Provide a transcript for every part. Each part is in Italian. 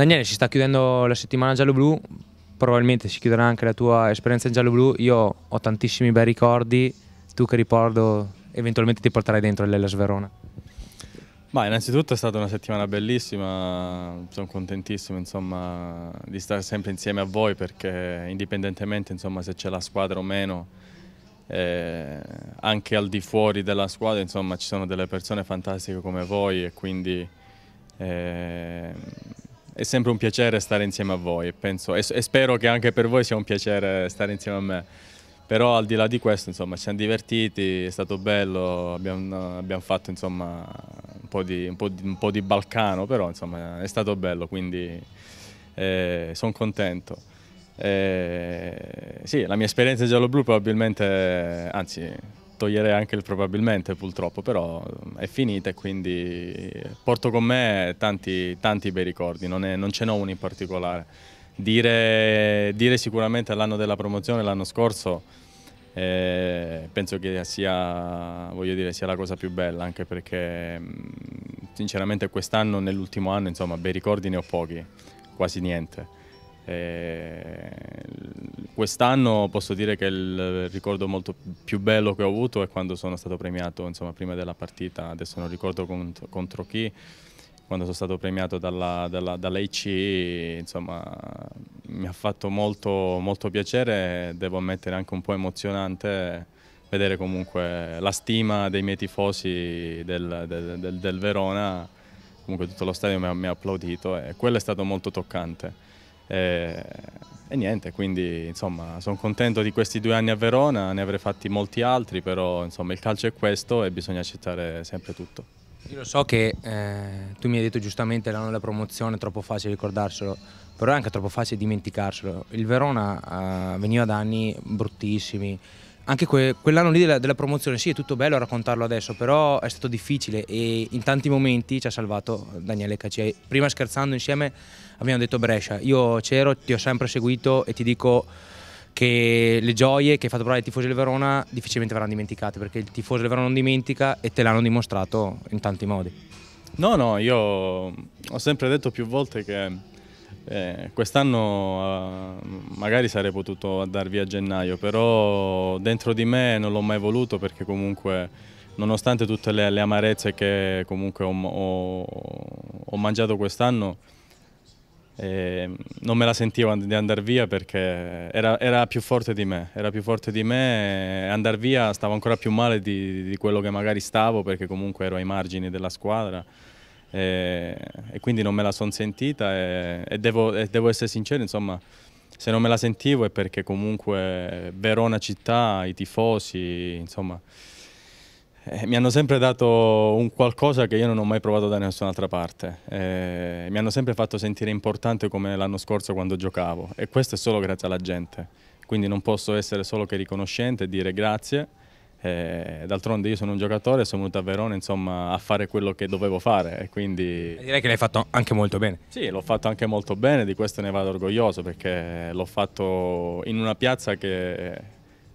Daniele, si sta chiudendo la settimana giallo-blu, probabilmente si chiuderà anche la tua esperienza in giallo-blu. Io ho tantissimi bei ricordi, tu che ricordo eventualmente ti porterai dentro l'Ellas Verona? Ma innanzitutto è stata una settimana bellissima, sono contentissimo insomma, di stare sempre insieme a voi perché indipendentemente insomma, se c'è la squadra o meno, eh, anche al di fuori della squadra insomma, ci sono delle persone fantastiche come voi e quindi eh, è sempre un piacere stare insieme a voi e, penso, e, e spero che anche per voi sia un piacere stare insieme a me. Però al di là di questo, insomma, ci siamo divertiti, è stato bello, abbiamo, abbiamo fatto insomma, un, po di, un, po di, un, po di, Balcano, però insomma, è stato bello, quindi eh, sono contento. Eh, sì, la mia esperienza giallo-blu probabilmente, anzi toglierei anche il probabilmente purtroppo, però è finita e quindi porto con me tanti, tanti bei ricordi, non, è, non ce n'ho uno in particolare. Dire, dire sicuramente l'anno della promozione, l'anno scorso, eh, penso che sia, dire, sia, la cosa più bella, anche perché mm, sinceramente quest'anno, nell'ultimo anno, insomma, bei ricordi ne ho pochi, quasi niente. Eh, Quest'anno posso dire che il ricordo molto più bello che ho avuto è quando sono stato premiato, insomma prima della partita, adesso non ricordo contro, contro chi, quando sono stato premiato dalla, dalla, insomma mi ha fatto molto, molto piacere, devo ammettere anche un po' emozionante vedere comunque la stima dei miei tifosi del, del, del, del Verona, comunque tutto lo stadio mi ha, mi ha applaudito e quello è stato molto toccante. E, eh, e niente, quindi insomma sono contento di questi due anni a Verona, ne avrei fatti molti altri, però insomma il calcio è questo e bisogna accettare sempre tutto. Io lo so che eh, tu mi hai detto giustamente l'anno della promozione è troppo facile ricordarselo, però è anche troppo facile dimenticarselo. Il Verona eh, veniva da anni bruttissimi, anche que quell'anno lì della, della, promozione, sì è tutto bello raccontarlo adesso, però è stato difficile e in tanti momenti ci ha salvato Daniele Cacci. Prima scherzando insieme abbiamo detto Brescia, io c'ero, ti ho sempre seguito e ti dico che le gioie che hai fatto provare ai tifosi del Verona difficilmente verranno dimenticate perché il tifoso del Verona non dimentica e te l'hanno dimostrato in tanti modi. No, no, io ho sempre detto più volte che eh, quest'anno eh, magari sarei potuto andare via a gennaio, però dentro di me non l'ho mai voluto perché comunque nonostante tutte le, le amarezze che comunque ho, ho, ho mangiato quest'anno, eh, non me la sentivo di andare via perché era, era, più forte di me, era più forte di me e andare via stavo ancora più male di, di quello che magari stavo perché comunque ero ai margini della squadra e, e quindi non me la sono sentita e, e, devo, e, devo, essere sincero, insomma, se non me la sentivo è perché comunque Verona città, i tifosi, insomma, eh, mi hanno sempre dato un qualcosa che io non ho mai provato da nessun'altra parte. Eh, mi hanno sempre fatto sentire importante come l'anno scorso quando giocavo e questo è solo grazie alla gente. Quindi non posso essere solo che riconoscente e dire grazie eh, d'altronde io sono un giocatore, sono venuto a Verona insomma, a fare quello che dovevo fare. Quindi... Direi che l'hai fatto anche molto bene. Sì, l'ho fatto anche molto bene, di questo ne vado orgoglioso perché l'ho fatto in una piazza che,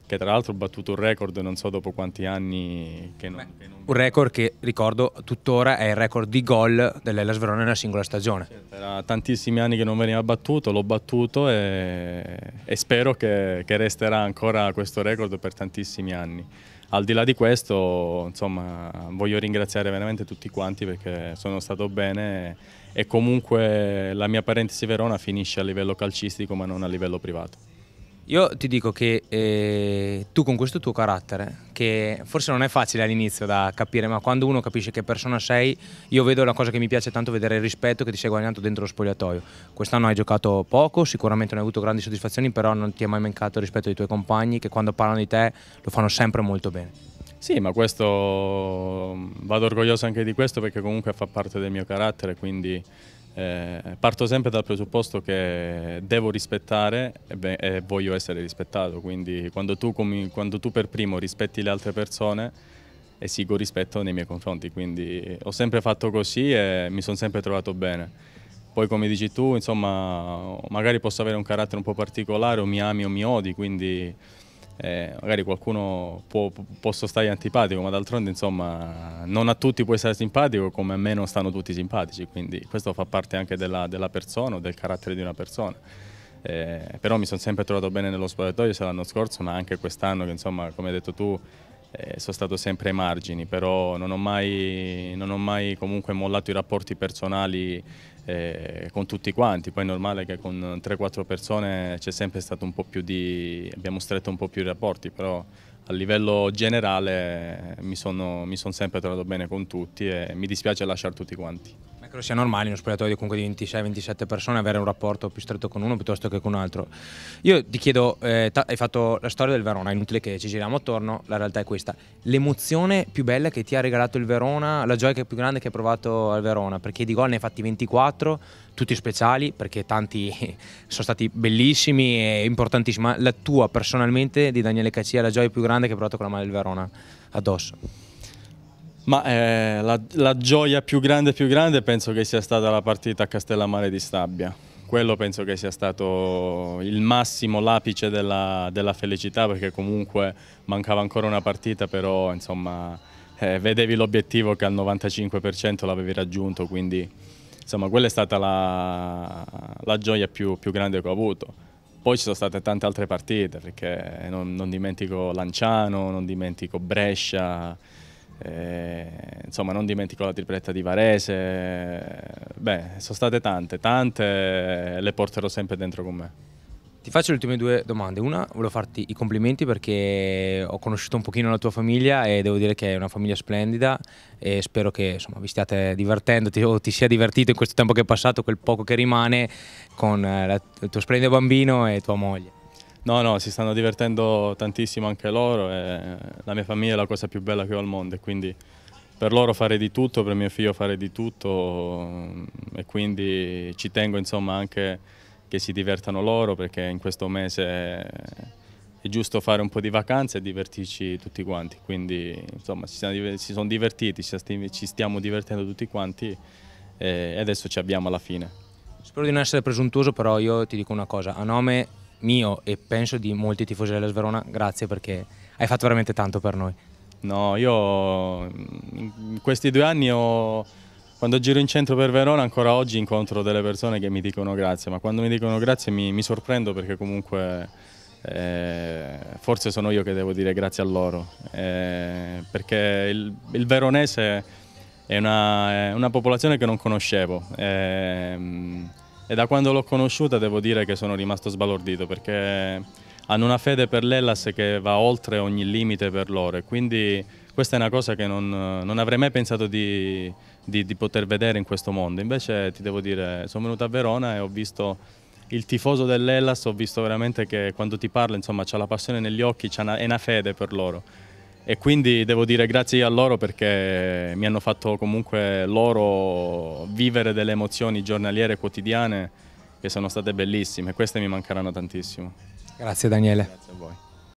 che tra l'altro ha battuto un record non so dopo quanti anni che non, Beh, che non... Un record che ricordo tuttora è il record di gol dell'Elas Verona in una singola stagione. Sì, era tantissimi anni che non veniva battuto, l'ho battuto e, e spero che, che resterà ancora questo record per tantissimi anni al di là di questo, insomma, voglio ringraziare veramente tutti quanti perché sono stato bene e comunque la mia parentesi Verona finisce a livello calcistico ma non a livello privato. Io ti dico che eh, tu con questo tuo carattere, che forse non è facile all'inizio da capire, ma quando uno capisce che persona sei, io vedo la cosa che mi piace tanto vedere il rispetto che ti sei guadagnato dentro lo spogliatoio. Quest'anno hai giocato poco, sicuramente non hai avuto grandi soddisfazioni, però non ti è mai mancato il rispetto dei tuoi compagni che quando parlano di te lo fanno sempre molto bene. Sì, ma questo mm, vado orgoglioso anche di questo perché comunque fa parte del mio carattere, quindi eh, parto sempre dal presupposto che devo rispettare e, beh, e voglio essere rispettato, quindi quando tu, quando tu, per primo rispetti le altre persone esigo rispetto nei miei confronti, quindi ho sempre fatto così e mi sono sempre trovato bene. Poi come dici tu, insomma, magari posso avere un carattere un po' particolare o mi ami o mi odi, quindi eh, magari qualcuno può, posso stare antipatico, ma d'altronde insomma non a tutti può stare simpatico come a me non stanno tutti simpatici, quindi questo fa parte anche della, della persona o del carattere di una persona. Eh, però mi sono sempre trovato bene nello spogliatoio sia l'anno scorso ma anche quest'anno che insomma come hai detto tu eh, sono stato sempre ai margini, però non ho mai, non ho mai comunque mollato i rapporti personali eh, con tutti quanti, poi è normale che con 3-4 persone c'è sempre stato un po' più di, abbiamo stretto un po' più i rapporti, però a livello generale eh, mi sono, mi sono sempre trovato bene con tutti e mi dispiace lasciare tutti quanti. Credo sia normale in uno spogliatoio comunque di 26-27 persone avere un rapporto più stretto con uno piuttosto che con un altro. Io ti chiedo, eh, hai fatto la storia del Verona, è inutile che ci giriamo attorno, la realtà è questa. L'emozione più bella che ti ha regalato il Verona, la gioia più grande che hai provato al Verona, perché di gol ne hai fatti 24, tutti speciali, perché tanti sono stati bellissimi e importantissimi, ma la tua personalmente di Daniele Caccia, la gioia più grande che hai provato con la mano del Verona addosso? Ma eh, la, la, gioia più grande, più grande penso che sia stata la partita a Castellammare di Stabia. Quello penso che sia stato il massimo, l'apice della, della, felicità perché comunque mancava ancora una partita però insomma eh, vedevi l'obiettivo che al 95% l'avevi raggiunto quindi insomma quella è stata la, la gioia più, più, grande che ho avuto. Poi ci sono state tante altre partite perché non, non dimentico Lanciano, non dimentico Brescia, e, eh, insomma, non dimentico la tripletta di Varese. Beh, sono state tante, tante, le porterò sempre dentro con me. Ti faccio le ultime due domande. Una, volevo farti i complimenti perché ho conosciuto un pochino la tua famiglia e devo dire che è una famiglia splendida e spero che insomma, vi stiate divertendo o ti sia divertito in questo tempo che è passato, quel poco che rimane con eh, il tuo splendido bambino e tua moglie. No, no, si stanno divertendo tantissimo anche loro e la mia famiglia è la cosa più bella che ho al mondo e quindi per loro fare di tutto, per mio figlio fare di tutto mm, e quindi ci tengo insomma anche che si divertano loro perché in questo mese è giusto fare un po' di vacanze e divertirci tutti quanti, quindi insomma si sono divertiti, ci stiamo divertendo tutti quanti e adesso ci abbiamo alla fine. Spero di non essere presuntuoso però io ti dico una cosa, a nome mio e penso di molti tifosi della Sverona, grazie perché hai fatto veramente tanto per noi. No, io mm, in questi due anni ho, quando giro in centro per Verona ancora oggi incontro delle persone che mi dicono grazie, ma quando mi dicono grazie mi, mi sorprendo perché comunque eh, forse sono io che devo dire grazie a loro, eh, perché il, il, veronese è una, è una popolazione che non conoscevo. Eh, e da quando l'ho conosciuta devo dire che sono rimasto sbalordito perché hanno una fede per l'Ellas che va oltre ogni limite per loro e quindi questa è una cosa che non, non avrei mai pensato di, di, di, poter vedere in questo mondo. Invece ti devo dire, sono venuto a Verona e ho visto il tifoso dell'Ellas, ho visto veramente che quando ti parla, insomma, c'ha la passione negli occhi, una, è una fede per loro e quindi devo dire grazie a loro perché mi hanno fatto comunque loro vivere delle emozioni giornaliere quotidiane che sono state bellissime, queste mi mancheranno tantissimo. Grazie Daniele. Grazie a voi.